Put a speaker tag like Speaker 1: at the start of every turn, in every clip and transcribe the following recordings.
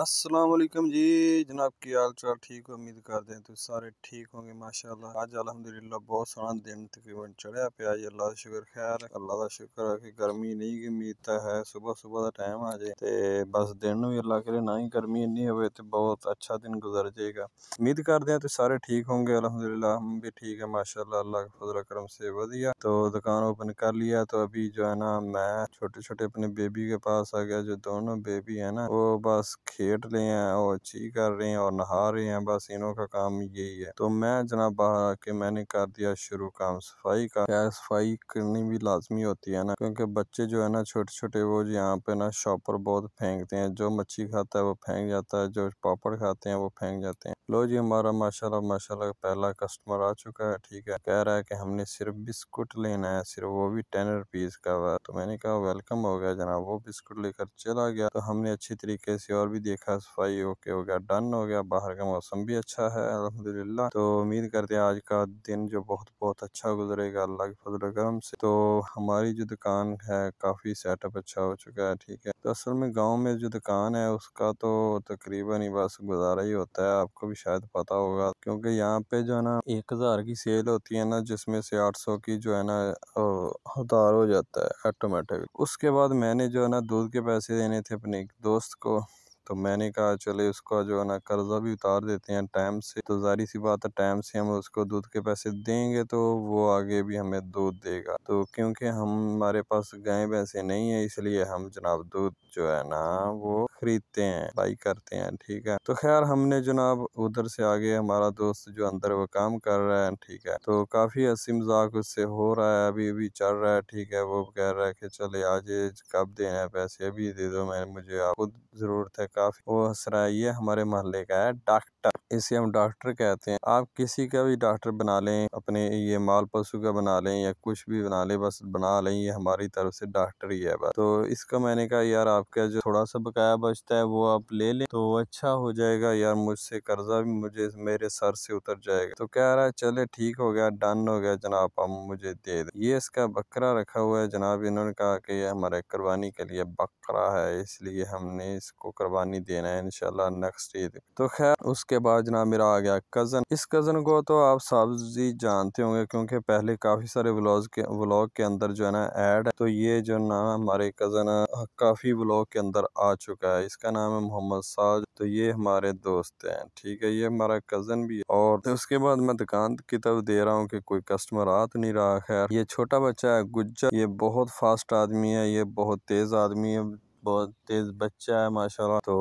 Speaker 1: असलम जी जनाब की हाल चाल ठीक हो उम्मीद करते हैं तो सारे ठीक होंगे माशाल्लाह अज अलहमदुल्ला बहुत सोहना दिन तकरीबन चढ़िया पे जी अल्लाह शुक्र खैर अल्लाह का शुक्र है कि गर्मी नहीं तो है सुबह सुबह का टाइम आ जाए तो बस दिन भी अल्लाह लिए ना ही गर्मी इन्नी हो तो बहुत अच्छा दिन गुजर जाएगा उम्मीद करते हैं तो सारे ठीक होंगे अलहमदिल्ला हम भी ठीक है माशा अल्लाह के फजल करम से वजिया तो दुकान ओपन कर लिया तो अभी जो है ना मैं छोटे छोटे अपने बेबी के पास आ गया जो दोनों बेबी है ना वो बस खेल लेट रहे हैं और छी कर रहे हैं और नहा रहे हैं बस इनों का काम यही है तो मैं जनाब बाहर आके मैंने कर दिया शुरू काम सफाई का क्या सफाई करनी भी लाजमी होती है ना क्योंकि बच्चे जो है ना छोटे छोटे वो यहाँ पे ना शॉपर बहुत फेंकते हैं जो मच्छी खाता है वो फेंक जाता है जो पापड़ खाते हैं वो फेंक जाते हैं लो जी हमारा माशा माशाल्लाह पहला कस्टमर आ चुका है ठीक है कह रहा है कि हमने सिर्फ बिस्कुट लेना है सिर्फ वो भी टेन रुपीज़ का हुआ तो मैंने कहा वेलकम हो गया जनाब वो बिस्कुट लेकर चला गया तो हमने अच्छी तरीके से और भी देख देखा सफाई ओके हो गया डन हो गया बाहर का मौसम भी अच्छा है अलहमदिल्ला तो उम्मीद करते हैं आज का दिन जो बहुत बहुत अच्छा गुजरेगा अल्लाह के फजल करम से तो हमारी जो दुकान है काफ़ी सेटअप अच्छा हो चुका है ठीक है तो असल में गाँव में जो दुकान है उसका तो तकरीबन ही बस गुजारा ही होता है आपको भी शायद पता होगा क्योंकि यहाँ पे जो है ना एक हज़ार की सेल होती है ना जिसमें से आठ सौ की जो है ना उतार हो जाता है ऑटोमेटिक उसके बाद मैंने जो है ना दूध के पैसे देने थे अपने एक दोस्त को तो मैंने कहा चले उसका जो है ना कर्ज़ा भी उतार देते हैं टाइम से तो जारी सी बात है टाइम से हम उसको दूध के पैसे देंगे तो वो आगे भी हमें दूध देगा तो क्योंकि हमारे पास गाय भैंसे नहीं है इसलिए हम जनाब दूध जो है ना वो खरीदते हैं बाई करते हैं ठीक है तो खैर हमने जनाब उधर से आगे हमारा दोस्त जो अंदर वो काम कर रहा है ठीक है तो काफ़ी हसी मजाक उससे हो रहा है अभी अभी चल रहा है ठीक है वो कह रहा है कि चले आज कब देना है पैसे अभी दे दो मैं मुझे खुद ज़रूरत है काफ़ी वो हंस रहा है ये हमारे मोहल्ले का है डॉक्टर इसे हम डॉक्टर कहते हैं आप किसी का भी डॉक्टर बना लें अपने ये माल पशु का बना लें या कुछ भी बना लें बस बना लें ये हमारी तरफ से डॉक्टर ही है बस तो इसका मैंने कहा यार आपका जो थोड़ा सा बकाया बचता है वो आप ले लें तो अच्छा हो जाएगा यार मुझसे कर्जा भी मुझे मेरे सर से उतर जाएगा तो कह रहा है चले ठीक हो गया डन हो गया जनाब आप मुझे दे दे ये इसका बकरा रखा हुआ है जनाब इन्होंने कहा कि ये हमारे कुर्बानी के लिए बकरा है इसलिए हमने इसको कुर्बानी देना है इनशाला नेक्स्ट ईद तो खैर उसके बाद जनाब मेरा आ गया कज़न इस कज़न को तो आप सब्जी जानते होंगे क्योंकि पहले काफ़ी सारे ब्लॉज के ब्लॉग के अंदर जो है ना है तो ये जो ना हमारे कज़न काफ़ी ब्लॉग के अंदर आ चुका है है इसका नाम है मोहम्मद साज तो ये हमारे दोस्त हैं ठीक है ये हमारा कज़न भी है और तो उसके बाद मैं दुकान की तरफ दे रहा हूँ कि कोई कस्टमर आ तो नहीं रहा खैर ये छोटा बच्चा है गुज्जर ये बहुत फास्ट आदमी है ये बहुत तेज़ आदमी है बहुत तेज़ बच्चा है माशाल्लाह तो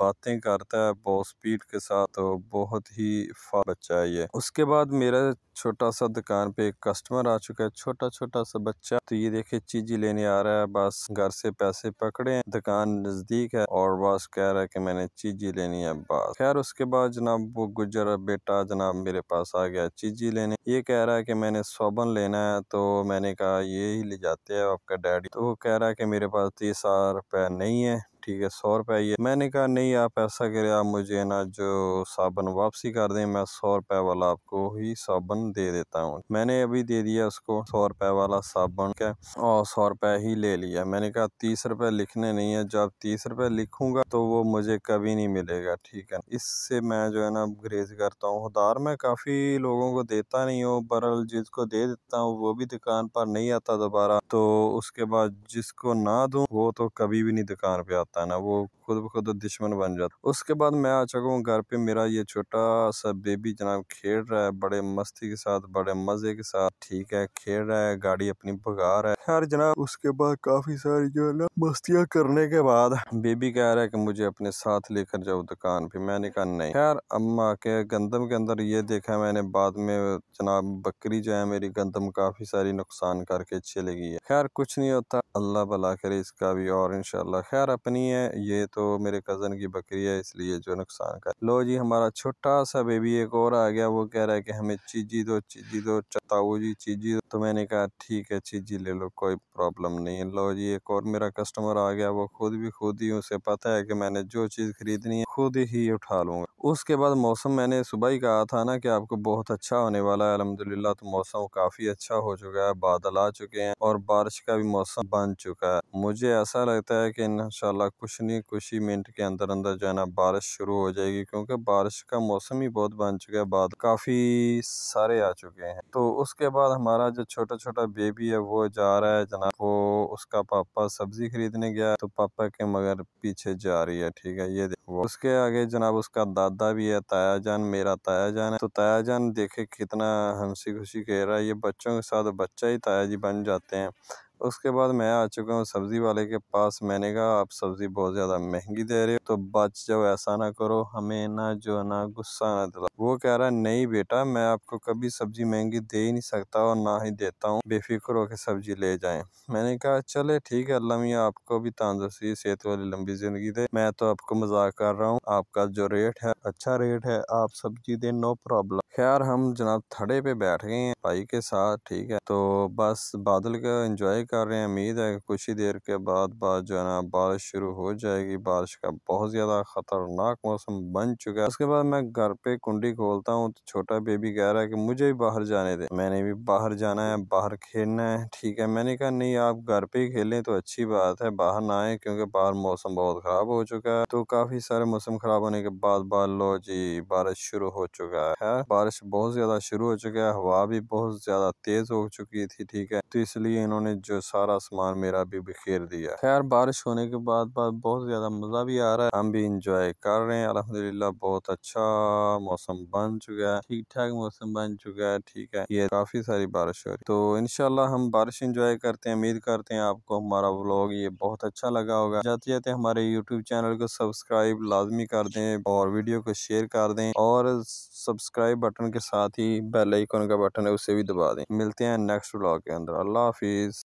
Speaker 1: बातें करता है बहुत स्पीड के साथ तो बहुत ही फा बच्चा है ये उसके बाद मेरा छोटा सा दुकान पे एक कस्टमर आ चुका है छोटा छोटा सा बच्चा तो ये देखे चीजी लेने आ रहा है बस घर से पैसे पकड़े दुकान नजदीक है और बस कह रहा है कि मैंने चीजी लेनी है बस खैर उसके बाद जनाब वो गुजर बेटा जनाब मेरे पास आ गया चीजी लेने ये कह रहा है कि मैंने सोबन लेना है तो मैंने कहा ये ही ले जाते हैं आपका डैडी तो वो कह रहा है कि मेरे पास तीस तो हजार पे नहीं है ठीक है सौ रुपये ये मैंने कहा नहीं आप ऐसा करें आप मुझे ना जो साबुन वापसी कर दें मैं सौ रुपए वाला आपको ही साबुन दे देता हूँ मैंने अभी दे दिया उसको सौ रुपये वाला साबुन क्या और सौ रुपये ही ले लिया मैंने कहा तीस रुपए लिखने नहीं है जब तीस रुपए लिखूंगा तो वो मुझे कभी नहीं मिलेगा ठीक है इससे मैं जो है ना ग्रेज करता हूँ उधार मैं काफ़ी लोगों को देता नहीं हूँ बरल जिसको दे देता हूँ वो भी दुकान पर नहीं आता दोबारा तो उसके बाद जिसको ना दू वो तो कभी भी नहीं दुकान पे आता जाता है ना वो खुद ब खुद दुश्मन बन जाता उसके बाद मैं आ चुका हूँ घर पे मेरा ये छोटा सा बेबी जनाब खेल रहा है बड़े मस्ती के साथ बड़े मजे के साथ ठीक है खेल रहा है गाड़ी अपनी भगा रहा है यार जनाब उसके बाद काफी सारी जो है ना मस्तियाँ करने के बाद बेबी कह रहा है की मुझे अपने साथ लेकर जाओ दुकान पे मैंने कहा नहीं यार अम्मा के गंदम के अंदर ये देखा है मैंने बाद में जनाब बकरी जो है मेरी गंदम काफी सारी नुकसान करके चली गई है खैर कुछ नहीं होता अल्लाह भला करे इसका भी और इनशाला खैर अपनी नहीं है ये तो मेरे कज़न की बकरी है इसलिए जो नुकसान का लो जी हमारा छोटा सा बेबी एक और आ गया वो कह रहा है कि हमें चीजी दो चीजी दो चताऊ जी चीजी दो तो मैंने कहा ठीक है चीजी ले लो कोई प्रॉब्लम नहीं है लो जी एक और मेरा कस्टमर आ गया वो खुद भी खुद ही उसे पता है कि मैंने जो चीज़ खरीदनी है खुद ही उठा लूँगा उसके बाद मौसम मैंने सुबह ही कहा था ना कि आपको बहुत अच्छा होने वाला है अलहमदिल्ला तो मौसम काफ़ी अच्छा हो चुका है बादल आ चुके हैं और बारिश का भी मौसम बन चुका है मुझे ऐसा लगता है कि इन कुछ नहीं कुछ ही मिनट के अंदर अंदर जो है ना बारिश शुरू हो जाएगी क्योंकि बारिश का मौसम ही बहुत बन चुका है बाद काफ़ी सारे आ चुके हैं तो उसके बाद हमारा जो छोटा छोटा बेबी है वो जा रहा है जना वो उसका पापा सब्जी खरीदने गया तो पापा के मगर पीछे जा रही है ठीक है ये वो उसके आगे जनाब उसका दादा भी है ताया जान मेरा ताया जान है तो ताया जान देखे कितना हंसी खुशी कह रहा है ये बच्चों के साथ बच्चा ही ताया जी बन जाते हैं उसके बाद मैं आ चुका हूँ सब्ज़ी वाले के पास मैंने कहा आप सब्ज़ी बहुत ज़्यादा महंगी दे रहे हो तो बच जाओ ऐसा ना करो हमें ना जो ना गुस्सा ना दिला वो कह रहा नहीं बेटा मैं आपको कभी सब्ज़ी महंगी दे ही नहीं सकता और ना ही देता हूँ बेफिक्र होकर सब्ज़ी ले जाए मैंने कहा चले ठीक है अल्लाह मियाँ आपको भी तंदुरुस्ती सेहत वाली लंबी ज़िंदगी दे मैं तो आपको मजाक कर रहा हूँ आपका जो रेट है अच्छा रेट है आप सब्ज़ी दें नो प्रॉब्लम खैर हम जनाब थड़े पे बैठ गए हैं भाई के साथ ठीक है तो बस बादल का एंजॉय कर रहे हैं उम्मीद है कुछ ही देर के बाद बाद जो है ना बारिश शुरू हो जाएगी बारिश का बहुत ज़्यादा ख़तरनाक मौसम बन चुका है उसके बाद मैं घर पे कुंडी खोलता हूँ तो छोटा बेबी कह रहा है कि मुझे भी बाहर जाने दे मैंने भी बाहर जाना है बाहर खेलना है ठीक है मैंने कहा नहीं आप घर पे ही खेलें तो अच्छी बात है बाहर ना आए क्योंकि बाहर मौसम बहुत ख़राब हो चुका है तो काफ़ी सारे मौसम ख़राब होने के बाद बाद लो जी बारिश शुरू हो चुका है बारिश बारिश बहुत ज़्यादा शुरू हो चुका है हवा भी बहुत ज़्यादा तेज़ हो चुकी थी ठीक है तो इसलिए इन्होंने जो सारा सामान मेरा भी बिखेर दिया खैर बारिश होने के बाद बाद बहुत ज़्यादा मज़ा भी आ रहा है हम भी इंजॉय कर रहे हैं अलहमदिल्ला बहुत अच्छा मौसम बन चुका है ठीक ठाक मौसम बन चुका है ठीक है ये काफ़ी सारी बारिश हो रही तो इनशाला हम बारिश इंजॉय करते हैं उम्मीद करते हैं आपको हमारा व्लॉग ये बहुत अच्छा लगा होगा जाते जाते हमारे यूट्यूब चैनल को सब्सक्राइब लाजमी कर दें और वीडियो को शेयर कर दें और सब्सक्राइब बटन बटन के साथ ही बेल आइकन का बटन है उसे भी दबा दें मिलते हैं नेक्स्ट ब्लॉग के अंदर अल्लाह हाफिज